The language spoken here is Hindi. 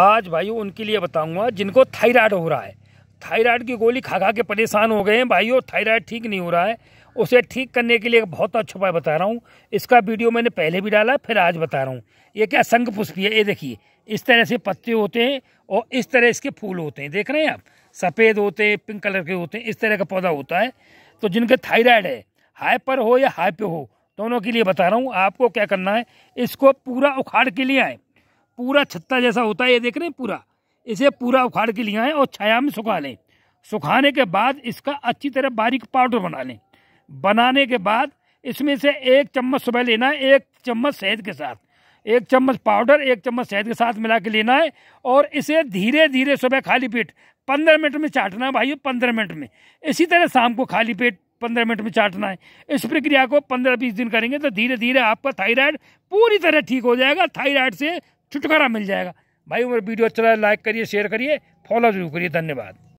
आज भाइयों उनके लिए बताऊंगा जिनको थायराइड हो रहा है थायराइड की गोली खा खा के परेशान हो गए हैं भाइयों थायराइड ठीक नहीं हो रहा है उसे ठीक करने के लिए एक बहुत अच्छा उपाय बता रहा हूँ इसका वीडियो मैंने पहले भी डाला फिर आज बता रहा हूँ ये क्या संग पुष्पी है ये देखिए इस तरह से पत्ते होते हैं और इस तरह इसके फूल होते हैं देख रहे हैं आप सफ़ेद होते हैं पिंक कलर के होते हैं इस तरह का पौधा होता है तो जिनके थायराइड है हाइपर हो या हाइपे हो दोनों के लिए बता रहा हूँ आपको क्या करना है इसको पूरा उखाड़ के लिए आए पूरा छत्ता जैसा होता है ये देख रहे हैं पूरा इसे पूरा उखाड़ के लिया आएँ और छाया में सुखा लें सुखाने के बाद इसका अच्छी तरह बारीक पाउडर बना लें बनाने के बाद इसमें से एक चम्मच सुबह लेना है एक चम्मच शहद के साथ एक चम्मच पाउडर एक चम्मच शहद के साथ मिला के लेना है और इसे धीरे धीरे सुबह खाली पेट पंद्रह मिनट में चाटना है भाइयों पंद्रह मिनट में इसी तरह शाम को खाली पेट पंद्रह मिनट में चाटना है इस प्रक्रिया को पंद्रह बीस दिन करेंगे तो धीरे धीरे आपका थायराइड पूरी तरह ठीक हो जाएगा थायराइड से छुटकारा मिल जाएगा भाई मेरा वीडियो अच्छा लगा लाइक करिए शेयर करिए फॉलो जरूर करिए धन्यवाद